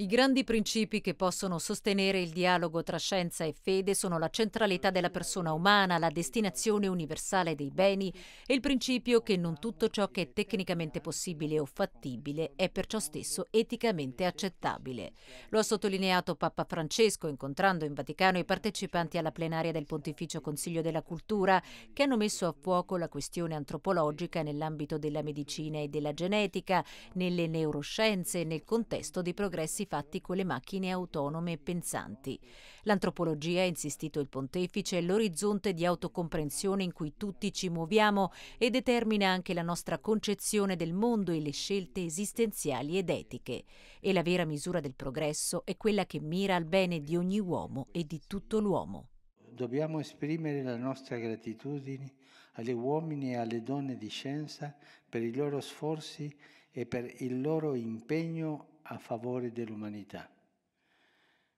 I grandi principi che possono sostenere il dialogo tra scienza e fede sono la centralità della persona umana, la destinazione universale dei beni e il principio che non tutto ciò che è tecnicamente possibile o fattibile è perciò stesso eticamente accettabile. Lo ha sottolineato Papa Francesco incontrando in Vaticano i partecipanti alla plenaria del Pontificio Consiglio della Cultura che hanno messo a fuoco la questione antropologica nell'ambito della medicina e della genetica, nelle neuroscienze e nel contesto di progressi fatti con le macchine autonome e pensanti. L'antropologia, ha insistito il pontefice, è l'orizzonte di autocomprensione in cui tutti ci muoviamo e determina anche la nostra concezione del mondo e le scelte esistenziali ed etiche. E la vera misura del progresso è quella che mira al bene di ogni uomo e di tutto l'uomo. Dobbiamo esprimere la nostra gratitudine agli uomini e alle donne di scienza per i loro sforzi e per il loro impegno a favore dell'umanità.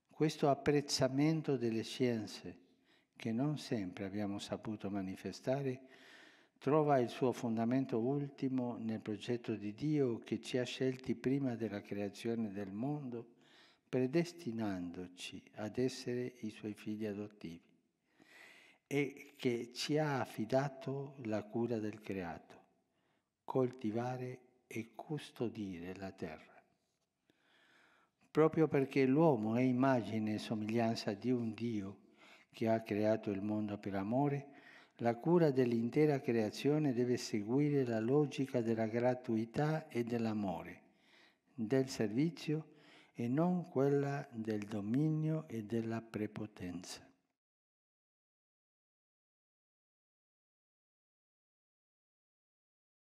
Questo apprezzamento delle scienze, che non sempre abbiamo saputo manifestare, trova il suo fondamento ultimo nel progetto di Dio che ci ha scelti prima della creazione del mondo, predestinandoci ad essere i suoi figli adottivi e che ci ha affidato la cura del creato, coltivare e custodire la terra. Proprio perché l'uomo è immagine e somiglianza di un Dio che ha creato il mondo per amore, la cura dell'intera creazione deve seguire la logica della gratuità e dell'amore, del servizio e non quella del dominio e della prepotenza.